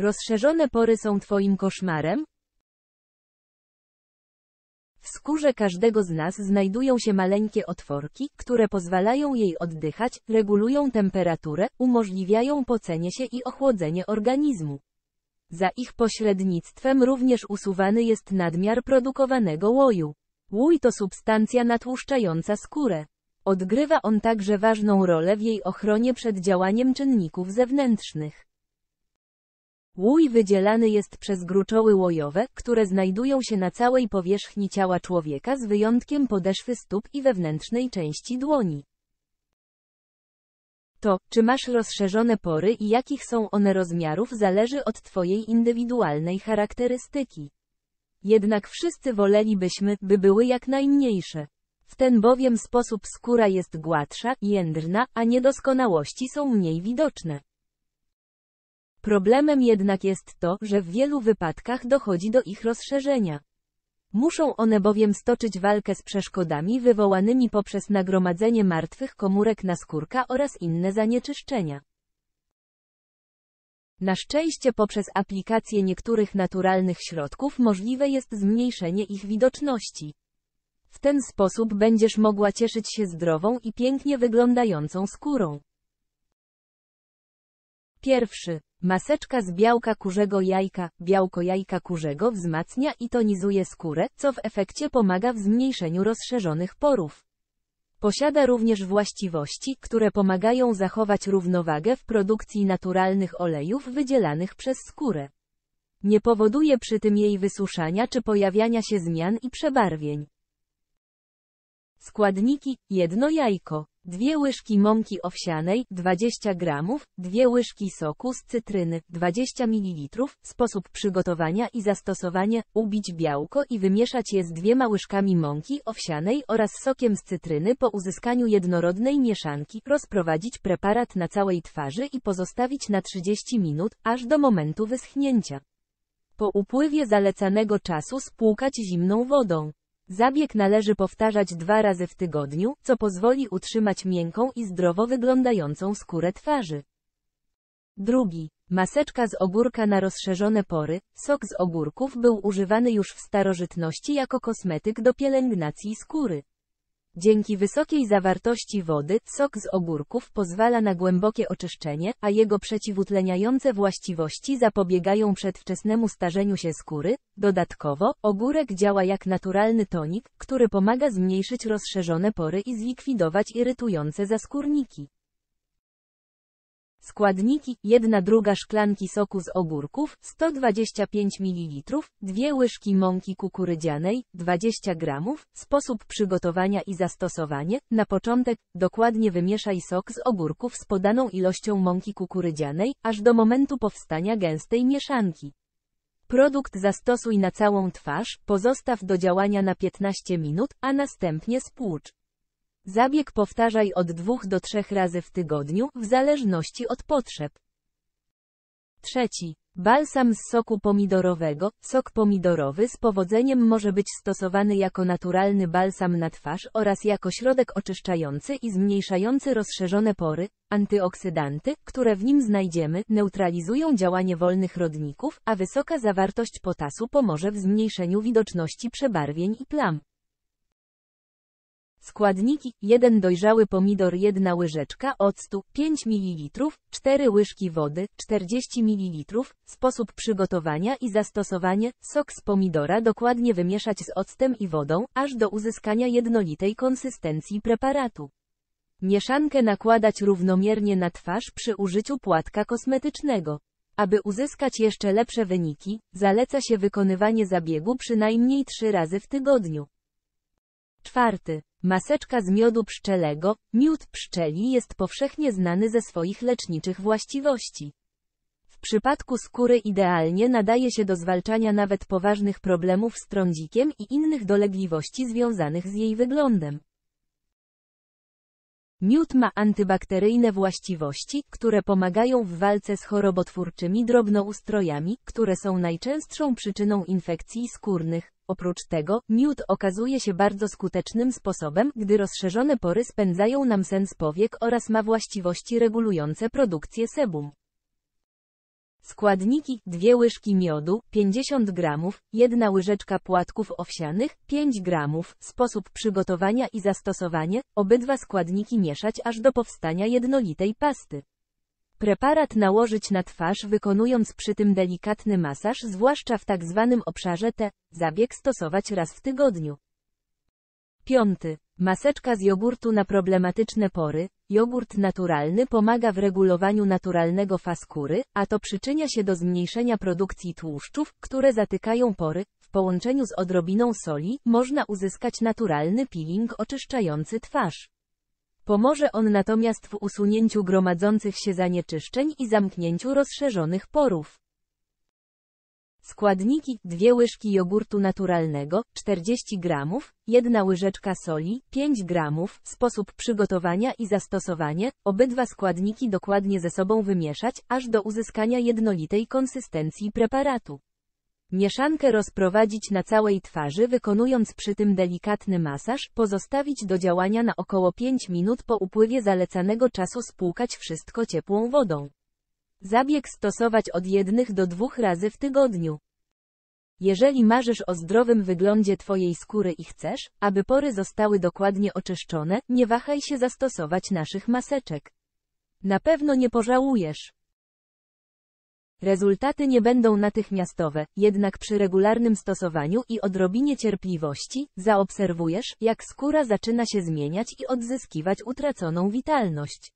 Rozszerzone pory są twoim koszmarem? W skórze każdego z nas znajdują się maleńkie otworki, które pozwalają jej oddychać, regulują temperaturę, umożliwiają pocenie się i ochłodzenie organizmu. Za ich pośrednictwem również usuwany jest nadmiar produkowanego łoju. Łój to substancja natłuszczająca skórę. Odgrywa on także ważną rolę w jej ochronie przed działaniem czynników zewnętrznych. Łój wydzielany jest przez gruczoły łojowe, które znajdują się na całej powierzchni ciała człowieka z wyjątkiem podeszwy stóp i wewnętrznej części dłoni. To, czy masz rozszerzone pory i jakich są one rozmiarów zależy od Twojej indywidualnej charakterystyki. Jednak wszyscy wolelibyśmy, by były jak najmniejsze. W ten bowiem sposób skóra jest gładsza, jędrna, a niedoskonałości są mniej widoczne. Problemem jednak jest to, że w wielu wypadkach dochodzi do ich rozszerzenia. Muszą one bowiem stoczyć walkę z przeszkodami wywołanymi poprzez nagromadzenie martwych komórek naskórka oraz inne zanieczyszczenia. Na szczęście poprzez aplikację niektórych naturalnych środków możliwe jest zmniejszenie ich widoczności. W ten sposób będziesz mogła cieszyć się zdrową i pięknie wyglądającą skórą. Pierwszy. Maseczka z białka kurzego jajka. Białko jajka kurzego wzmacnia i tonizuje skórę, co w efekcie pomaga w zmniejszeniu rozszerzonych porów. Posiada również właściwości, które pomagają zachować równowagę w produkcji naturalnych olejów wydzielanych przez skórę. Nie powoduje przy tym jej wysuszania czy pojawiania się zmian i przebarwień. Składniki: jedno jajko, Dwie łyżki mąki owsianej 20 gramów, dwie łyżki soku z cytryny 20 ml. Sposób przygotowania i zastosowanie: ubić białko i wymieszać je z dwiema łyżkami mąki owsianej oraz sokiem z cytryny po uzyskaniu jednorodnej mieszanki. Rozprowadzić preparat na całej twarzy i pozostawić na 30 minut, aż do momentu wyschnięcia. Po upływie zalecanego czasu spłukać zimną wodą. Zabieg należy powtarzać dwa razy w tygodniu, co pozwoli utrzymać miękką i zdrowo wyglądającą skórę twarzy. Drugi. Maseczka z ogórka na rozszerzone pory, sok z ogórków był używany już w starożytności jako kosmetyk do pielęgnacji skóry. Dzięki wysokiej zawartości wody, sok z ogórków pozwala na głębokie oczyszczenie, a jego przeciwutleniające właściwości zapobiegają przedwczesnemu starzeniu się skóry. Dodatkowo, ogórek działa jak naturalny tonik, który pomaga zmniejszyć rozszerzone pory i zlikwidować irytujące zaskórniki. Składniki, 1 druga szklanki soku z ogórków, 125 ml, 2 łyżki mąki kukurydzianej, 20 g, sposób przygotowania i zastosowanie, na początek, dokładnie wymieszaj sok z ogórków z podaną ilością mąki kukurydzianej, aż do momentu powstania gęstej mieszanki. Produkt zastosuj na całą twarz, pozostaw do działania na 15 minut, a następnie spłucz. Zabieg powtarzaj od dwóch do trzech razy w tygodniu, w zależności od potrzeb. Trzeci. Balsam z soku pomidorowego. Sok pomidorowy z powodzeniem może być stosowany jako naturalny balsam na twarz oraz jako środek oczyszczający i zmniejszający rozszerzone pory. Antyoksydanty, które w nim znajdziemy, neutralizują działanie wolnych rodników, a wysoka zawartość potasu pomoże w zmniejszeniu widoczności przebarwień i plam. Składniki 1 dojrzały pomidor 1 łyżeczka octu 5 ml 4 łyżki wody 40 ml Sposób przygotowania i zastosowanie Sok z pomidora dokładnie wymieszać z octem i wodą, aż do uzyskania jednolitej konsystencji preparatu. Mieszankę nakładać równomiernie na twarz przy użyciu płatka kosmetycznego. Aby uzyskać jeszcze lepsze wyniki, zaleca się wykonywanie zabiegu przynajmniej 3 razy w tygodniu. Czwarty. Maseczka z miodu pszczelego, miód pszczeli jest powszechnie znany ze swoich leczniczych właściwości. W przypadku skóry idealnie nadaje się do zwalczania nawet poważnych problemów z trądzikiem i innych dolegliwości związanych z jej wyglądem. Miód ma antybakteryjne właściwości, które pomagają w walce z chorobotwórczymi drobnoustrojami, które są najczęstszą przyczyną infekcji skórnych. Oprócz tego, miód okazuje się bardzo skutecznym sposobem, gdy rozszerzone pory spędzają nam sens powiek oraz ma właściwości regulujące produkcję sebum. Składniki, dwie łyżki miodu, 50 g, jedna łyżeczka płatków owsianych, 5 g, sposób przygotowania i zastosowanie, obydwa składniki mieszać aż do powstania jednolitej pasty. Preparat nałożyć na twarz wykonując przy tym delikatny masaż zwłaszcza w tak zwanym obszarze T. Zabieg stosować raz w tygodniu. 5. Maseczka z jogurtu na problematyczne pory. Jogurt naturalny pomaga w regulowaniu naturalnego faskury, a to przyczynia się do zmniejszenia produkcji tłuszczów, które zatykają pory. W połączeniu z odrobiną soli można uzyskać naturalny peeling oczyszczający twarz. Pomoże on natomiast w usunięciu gromadzących się zanieczyszczeń i zamknięciu rozszerzonych porów. Składniki, dwie łyżki jogurtu naturalnego, 40 g, jedna łyżeczka soli, 5 g, sposób przygotowania i zastosowanie, obydwa składniki dokładnie ze sobą wymieszać, aż do uzyskania jednolitej konsystencji preparatu. Mieszankę rozprowadzić na całej twarzy wykonując przy tym delikatny masaż, pozostawić do działania na około 5 minut po upływie zalecanego czasu spłukać wszystko ciepłą wodą. Zabieg stosować od jednych do dwóch razy w tygodniu. Jeżeli marzysz o zdrowym wyglądzie Twojej skóry i chcesz, aby pory zostały dokładnie oczyszczone, nie wahaj się zastosować naszych maseczek. Na pewno nie pożałujesz. Rezultaty nie będą natychmiastowe, jednak przy regularnym stosowaniu i odrobinie cierpliwości, zaobserwujesz, jak skóra zaczyna się zmieniać i odzyskiwać utraconą witalność.